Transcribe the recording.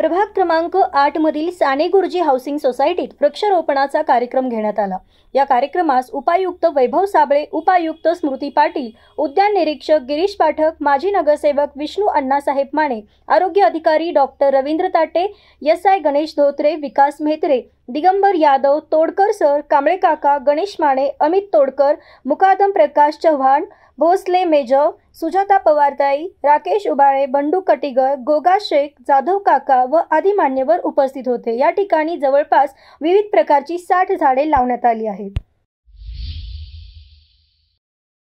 प्रभाग क्रमांक आठ मधील साने गुरुजी हाऊसिंग सोसायटीत वृक्षारोपणाचा कार्यक्रम घेण्यात आला या कार्यक्रमास उपायुक्त वैभव साबळे उपायुक्त स्मृती पाटील उद्यान निरीक्षक गिरीश पाठक माजी नगरसेवक विष्णू अण्णासाहेब माने आरोग्य अधिकारी doctor Ravindra Tate S I Ganesh Dhotre Vikas Mehtre Digambar Yadav Todkar sir Kamble काका गणेश माने अमित तोडकर मुकादम प्रकाश चव्हाण भोसले मेजव सुजाता पवारताई राकेश उबाळे बंडू कटिगर गोगा शेख जाधव काका व आदी मान्यवर उपस्थित होते या ठिकाणी जवळपास विविध प्रकारची साठ झाडे लावण्यात आली आहेत